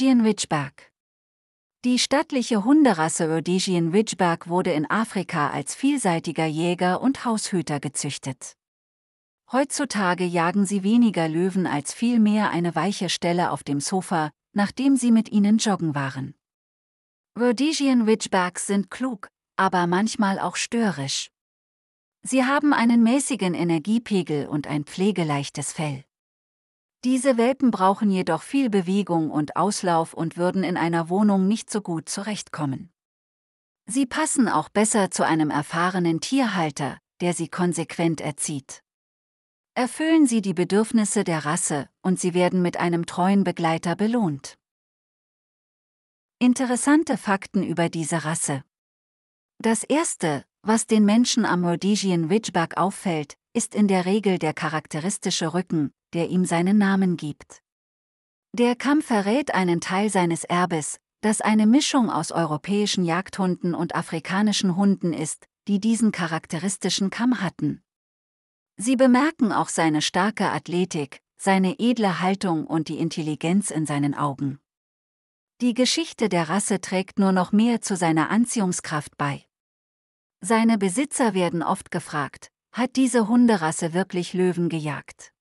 Rhodesian Ridgeback. Die stattliche Hunderasse Rhodesian Ridgeback wurde in Afrika als vielseitiger Jäger und Haushüter gezüchtet. Heutzutage jagen sie weniger Löwen als vielmehr eine weiche Stelle auf dem Sofa, nachdem sie mit ihnen joggen waren. Rhodesian Ridgebacks sind klug, aber manchmal auch störrisch. Sie haben einen mäßigen Energiepegel und ein pflegeleichtes Fell. Diese Welpen brauchen jedoch viel Bewegung und Auslauf und würden in einer Wohnung nicht so gut zurechtkommen. Sie passen auch besser zu einem erfahrenen Tierhalter, der sie konsequent erzieht. Erfüllen sie die Bedürfnisse der Rasse und sie werden mit einem treuen Begleiter belohnt. Interessante Fakten über diese Rasse. Das Erste, was den Menschen am Rhodesian Ridgeback auffällt, ist in der Regel der charakteristische Rücken, der ihm seinen Namen gibt. Der Kamm verrät einen Teil seines Erbes, das eine Mischung aus europäischen Jagdhunden und afrikanischen Hunden ist, die diesen charakteristischen Kamm hatten. Sie bemerken auch seine starke Athletik, seine edle Haltung und die Intelligenz in seinen Augen. Die Geschichte der Rasse trägt nur noch mehr zu seiner Anziehungskraft bei. Seine Besitzer werden oft gefragt, hat diese Hunderasse wirklich Löwen gejagt?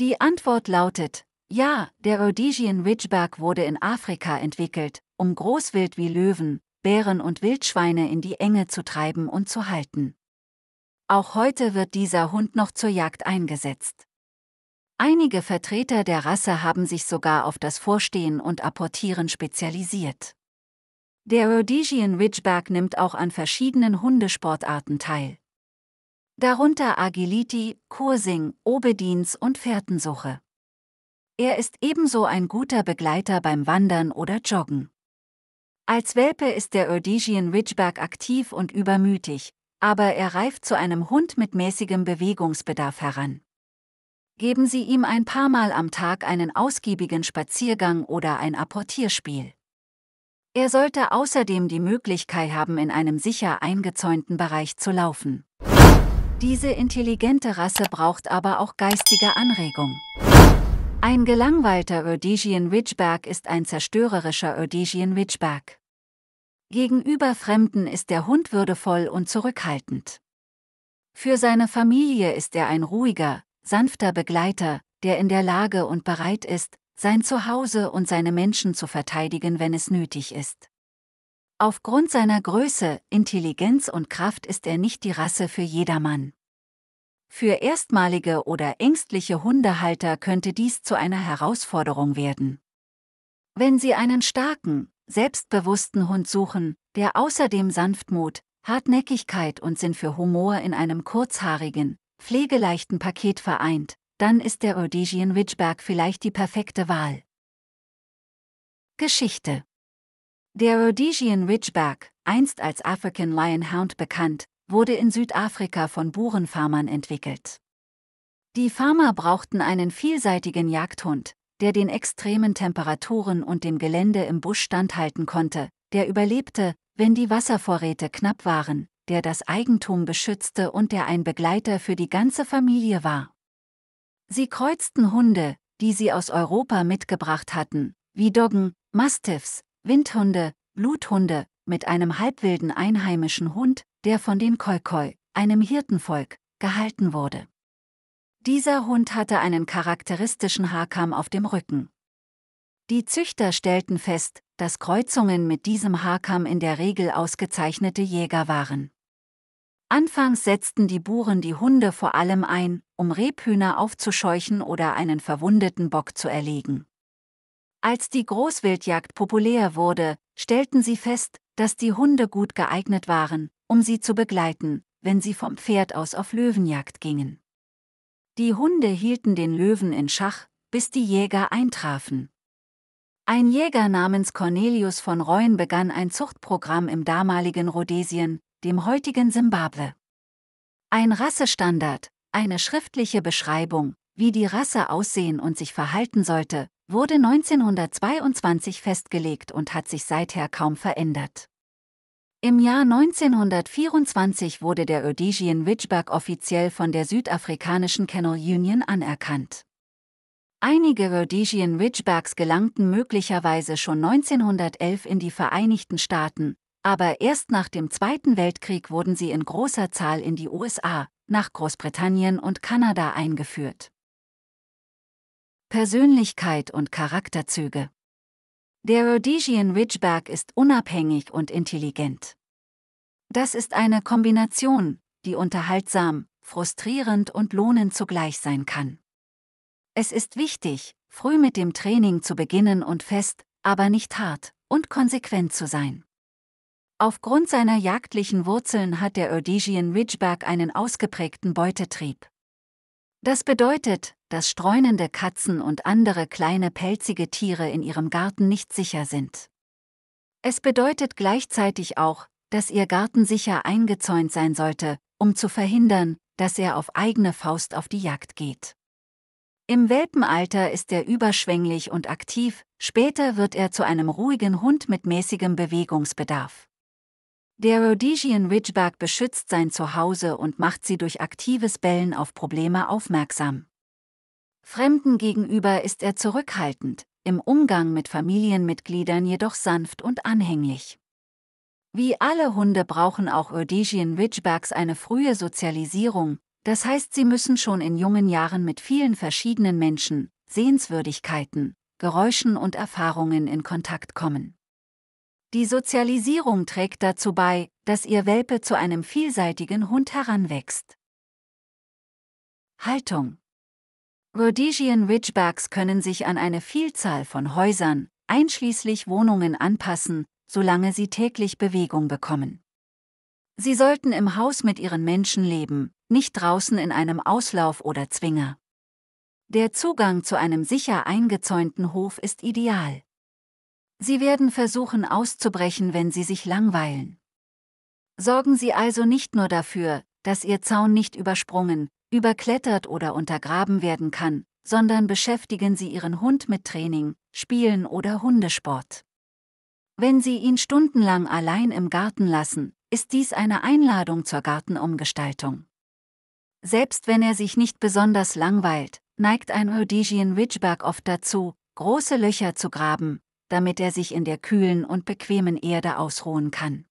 Die Antwort lautet, ja, der Rhodesian Ridgeback wurde in Afrika entwickelt, um Großwild wie Löwen, Bären und Wildschweine in die Enge zu treiben und zu halten. Auch heute wird dieser Hund noch zur Jagd eingesetzt. Einige Vertreter der Rasse haben sich sogar auf das Vorstehen und Apportieren spezialisiert. Der Rhodesian Ridgeback nimmt auch an verschiedenen Hundesportarten teil darunter Agility, Kursing, Obedienz und Fährtensuche. Er ist ebenso ein guter Begleiter beim Wandern oder Joggen. Als Welpe ist der Rhodesian Ridgeback aktiv und übermütig, aber er reift zu einem Hund mit mäßigem Bewegungsbedarf heran. Geben Sie ihm ein paar Mal am Tag einen ausgiebigen Spaziergang oder ein Apportierspiel. Er sollte außerdem die Möglichkeit haben, in einem sicher eingezäunten Bereich zu laufen. Diese intelligente Rasse braucht aber auch geistige Anregung. Ein gelangweilter Erdesian Ridgeback ist ein zerstörerischer Erdesian Ridgeback. Gegenüber Fremden ist der Hund würdevoll und zurückhaltend. Für seine Familie ist er ein ruhiger, sanfter Begleiter, der in der Lage und bereit ist, sein Zuhause und seine Menschen zu verteidigen, wenn es nötig ist. Aufgrund seiner Größe, Intelligenz und Kraft ist er nicht die Rasse für jedermann. Für erstmalige oder ängstliche Hundehalter könnte dies zu einer Herausforderung werden. Wenn Sie einen starken, selbstbewussten Hund suchen, der außerdem Sanftmut, Hartnäckigkeit und Sinn für Humor in einem kurzhaarigen, pflegeleichten Paket vereint, dann ist der Rhodesian Ridgeback vielleicht die perfekte Wahl. Geschichte der Rhodesian Ridgeback, einst als African Lion Hound bekannt, wurde in Südafrika von Burenfarmern entwickelt. Die Farmer brauchten einen vielseitigen Jagdhund, der den extremen Temperaturen und dem Gelände im Busch standhalten konnte, der überlebte, wenn die Wasservorräte knapp waren, der das Eigentum beschützte und der ein Begleiter für die ganze Familie war. Sie kreuzten Hunde, die sie aus Europa mitgebracht hatten, wie Doggen, Mastiffs, Windhunde, Bluthunde, mit einem halbwilden einheimischen Hund, der von den Khoikhoi, einem Hirtenvolk, gehalten wurde. Dieser Hund hatte einen charakteristischen Haarkamm auf dem Rücken. Die Züchter stellten fest, dass Kreuzungen mit diesem Haarkamm in der Regel ausgezeichnete Jäger waren. Anfangs setzten die Buren die Hunde vor allem ein, um Rebhühner aufzuscheuchen oder einen verwundeten Bock zu erlegen. Als die Großwildjagd populär wurde, stellten sie fest, dass die Hunde gut geeignet waren, um sie zu begleiten, wenn sie vom Pferd aus auf Löwenjagd gingen. Die Hunde hielten den Löwen in Schach, bis die Jäger eintrafen. Ein Jäger namens Cornelius von Reuen begann ein Zuchtprogramm im damaligen Rhodesien, dem heutigen Simbabwe. Ein Rassestandard, eine schriftliche Beschreibung, wie die Rasse aussehen und sich verhalten sollte, wurde 1922 festgelegt und hat sich seither kaum verändert. Im Jahr 1924 wurde der Rhodesian Ridgeback offiziell von der südafrikanischen Kennel Union anerkannt. Einige Rhodesian Ridgebacks gelangten möglicherweise schon 1911 in die Vereinigten Staaten, aber erst nach dem Zweiten Weltkrieg wurden sie in großer Zahl in die USA, nach Großbritannien und Kanada eingeführt. Persönlichkeit und Charakterzüge. Der Rhodesian Ridgeback ist unabhängig und intelligent. Das ist eine Kombination, die unterhaltsam, frustrierend und lohnend zugleich sein kann. Es ist wichtig, früh mit dem Training zu beginnen und fest, aber nicht hart und konsequent zu sein. Aufgrund seiner jagdlichen Wurzeln hat der Rhodesian Ridgeback einen ausgeprägten Beutetrieb. Das bedeutet, dass streunende Katzen und andere kleine pelzige Tiere in ihrem Garten nicht sicher sind. Es bedeutet gleichzeitig auch, dass ihr Garten sicher eingezäunt sein sollte, um zu verhindern, dass er auf eigene Faust auf die Jagd geht. Im Welpenalter ist er überschwänglich und aktiv, später wird er zu einem ruhigen Hund mit mäßigem Bewegungsbedarf. Der Rhodesian Ridgeback beschützt sein Zuhause und macht sie durch aktives Bellen auf Probleme aufmerksam. Fremden gegenüber ist er zurückhaltend, im Umgang mit Familienmitgliedern jedoch sanft und anhänglich. Wie alle Hunde brauchen auch Rhodesian Ridgebacks eine frühe Sozialisierung, das heißt, sie müssen schon in jungen Jahren mit vielen verschiedenen Menschen, Sehenswürdigkeiten, Geräuschen und Erfahrungen in Kontakt kommen. Die Sozialisierung trägt dazu bei, dass ihr Welpe zu einem vielseitigen Hund heranwächst. Haltung Rhodesian Ridgebacks können sich an eine Vielzahl von Häusern, einschließlich Wohnungen anpassen, solange sie täglich Bewegung bekommen. Sie sollten im Haus mit ihren Menschen leben, nicht draußen in einem Auslauf oder Zwinger. Der Zugang zu einem sicher eingezäunten Hof ist ideal. Sie werden versuchen auszubrechen, wenn sie sich langweilen. Sorgen Sie also nicht nur dafür, dass Ihr Zaun nicht übersprungen, überklettert oder untergraben werden kann, sondern beschäftigen Sie Ihren Hund mit Training, Spielen oder Hundesport. Wenn Sie ihn stundenlang allein im Garten lassen, ist dies eine Einladung zur Gartenumgestaltung. Selbst wenn er sich nicht besonders langweilt, neigt ein Rhodesian Ridgeback oft dazu, große Löcher zu graben, damit er sich in der kühlen und bequemen Erde ausruhen kann.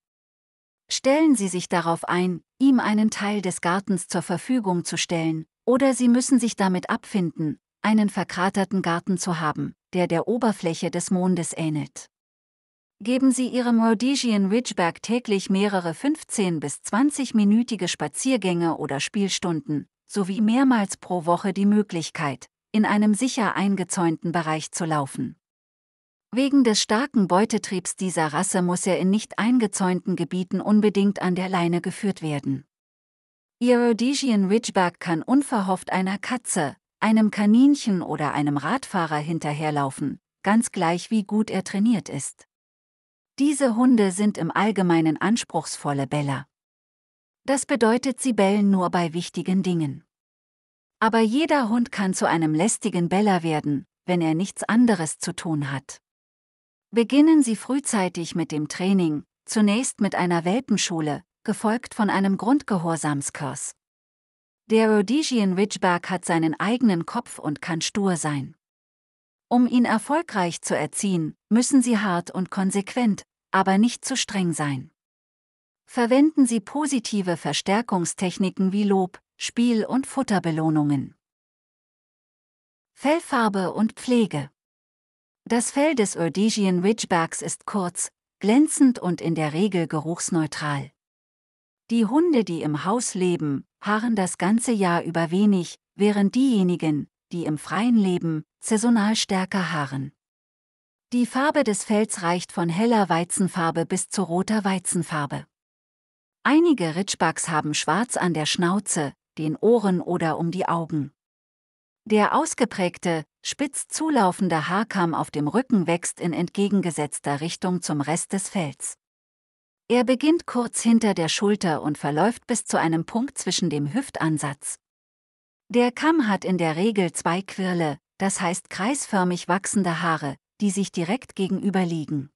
Stellen Sie sich darauf ein, ihm einen Teil des Gartens zur Verfügung zu stellen, oder Sie müssen sich damit abfinden, einen verkraterten Garten zu haben, der der Oberfläche des Mondes ähnelt. Geben Sie Ihrem Rhodesian Ridgeback täglich mehrere 15- bis 20-minütige Spaziergänge oder Spielstunden, sowie mehrmals pro Woche die Möglichkeit, in einem sicher eingezäunten Bereich zu laufen. Wegen des starken Beutetriebs dieser Rasse muss er in nicht eingezäunten Gebieten unbedingt an der Leine geführt werden. Ihr Rhodesian Ridgeback kann unverhofft einer Katze, einem Kaninchen oder einem Radfahrer hinterherlaufen, ganz gleich wie gut er trainiert ist. Diese Hunde sind im Allgemeinen anspruchsvolle Beller. Das bedeutet, sie bellen nur bei wichtigen Dingen. Aber jeder Hund kann zu einem lästigen Beller werden, wenn er nichts anderes zu tun hat. Beginnen Sie frühzeitig mit dem Training, zunächst mit einer Welpenschule, gefolgt von einem Grundgehorsamskurs. Der Rhodesian Ridgeback hat seinen eigenen Kopf und kann stur sein. Um ihn erfolgreich zu erziehen, müssen Sie hart und konsequent, aber nicht zu streng sein. Verwenden Sie positive Verstärkungstechniken wie Lob, Spiel und Futterbelohnungen. Fellfarbe und Pflege das Fell des Rhodesian Ridgebacks ist kurz, glänzend und in der Regel geruchsneutral. Die Hunde, die im Haus leben, haaren das ganze Jahr über wenig, während diejenigen, die im Freien leben, saisonal stärker haaren. Die Farbe des Fells reicht von heller Weizenfarbe bis zu roter Weizenfarbe. Einige Ridgebacks haben schwarz an der Schnauze, den Ohren oder um die Augen. Der ausgeprägte, spitz zulaufender Haarkamm auf dem Rücken wächst in entgegengesetzter Richtung zum Rest des Fells. Er beginnt kurz hinter der Schulter und verläuft bis zu einem Punkt zwischen dem Hüftansatz. Der Kamm hat in der Regel zwei Quirle, das heißt kreisförmig wachsende Haare, die sich direkt gegenüberliegen.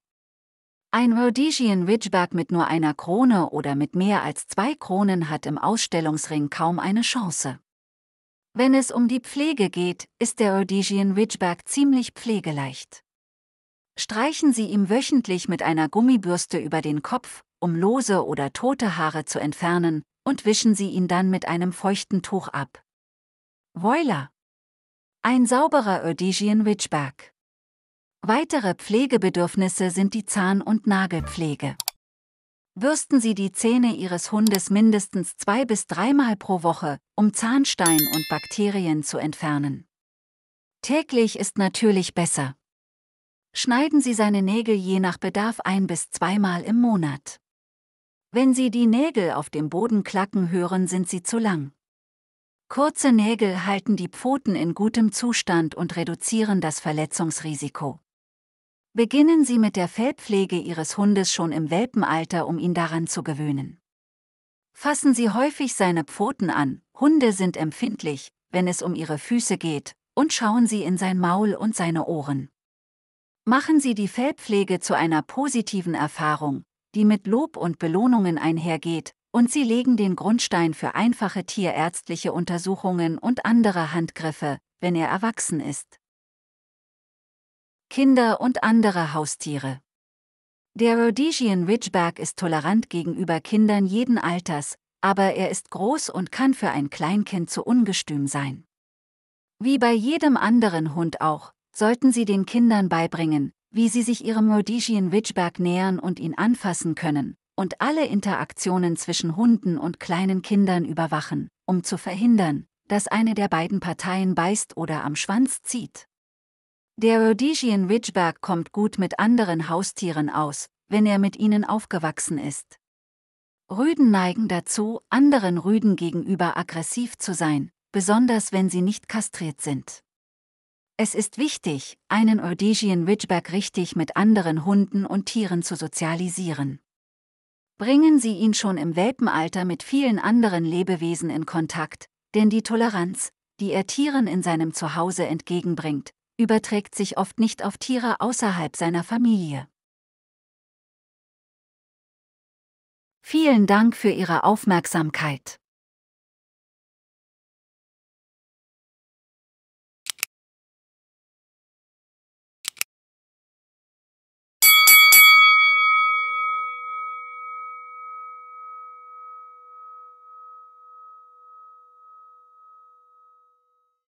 Ein Rhodesian Ridgeback mit nur einer Krone oder mit mehr als zwei Kronen hat im Ausstellungsring kaum eine Chance. Wenn es um die Pflege geht, ist der Rhodesian Ridgeback ziemlich pflegeleicht. Streichen Sie ihm wöchentlich mit einer Gummibürste über den Kopf, um lose oder tote Haare zu entfernen, und wischen Sie ihn dann mit einem feuchten Tuch ab. Voila! Ein sauberer Rhodesian Ridgeback. Weitere Pflegebedürfnisse sind die Zahn- und Nagelpflege. Bürsten Sie die Zähne Ihres Hundes mindestens zwei bis dreimal pro Woche, um Zahnstein und Bakterien zu entfernen. Täglich ist natürlich besser. Schneiden Sie seine Nägel je nach Bedarf ein bis zweimal im Monat. Wenn Sie die Nägel auf dem Boden klacken hören, sind sie zu lang. Kurze Nägel halten die Pfoten in gutem Zustand und reduzieren das Verletzungsrisiko. Beginnen Sie mit der Fellpflege Ihres Hundes schon im Welpenalter, um ihn daran zu gewöhnen. Fassen Sie häufig seine Pfoten an, Hunde sind empfindlich, wenn es um ihre Füße geht, und schauen Sie in sein Maul und seine Ohren. Machen Sie die Fellpflege zu einer positiven Erfahrung, die mit Lob und Belohnungen einhergeht, und Sie legen den Grundstein für einfache tierärztliche Untersuchungen und andere Handgriffe, wenn er erwachsen ist. Kinder und andere Haustiere. Der Rhodesian Ridgeback ist tolerant gegenüber Kindern jeden Alters, aber er ist groß und kann für ein Kleinkind zu ungestüm sein. Wie bei jedem anderen Hund auch, sollten Sie den Kindern beibringen, wie sie sich ihrem Rhodesian Ridgeback nähern und ihn anfassen können, und alle Interaktionen zwischen Hunden und kleinen Kindern überwachen, um zu verhindern, dass eine der beiden Parteien beißt oder am Schwanz zieht. Der Rhodesian Ridgeback kommt gut mit anderen Haustieren aus, wenn er mit ihnen aufgewachsen ist. Rüden neigen dazu, anderen Rüden gegenüber aggressiv zu sein, besonders wenn sie nicht kastriert sind. Es ist wichtig, einen Rhodesian Ridgeback richtig mit anderen Hunden und Tieren zu sozialisieren. Bringen Sie ihn schon im Welpenalter mit vielen anderen Lebewesen in Kontakt, denn die Toleranz, die er Tieren in seinem Zuhause entgegenbringt, überträgt sich oft nicht auf Tiere außerhalb seiner Familie. Vielen Dank für Ihre Aufmerksamkeit.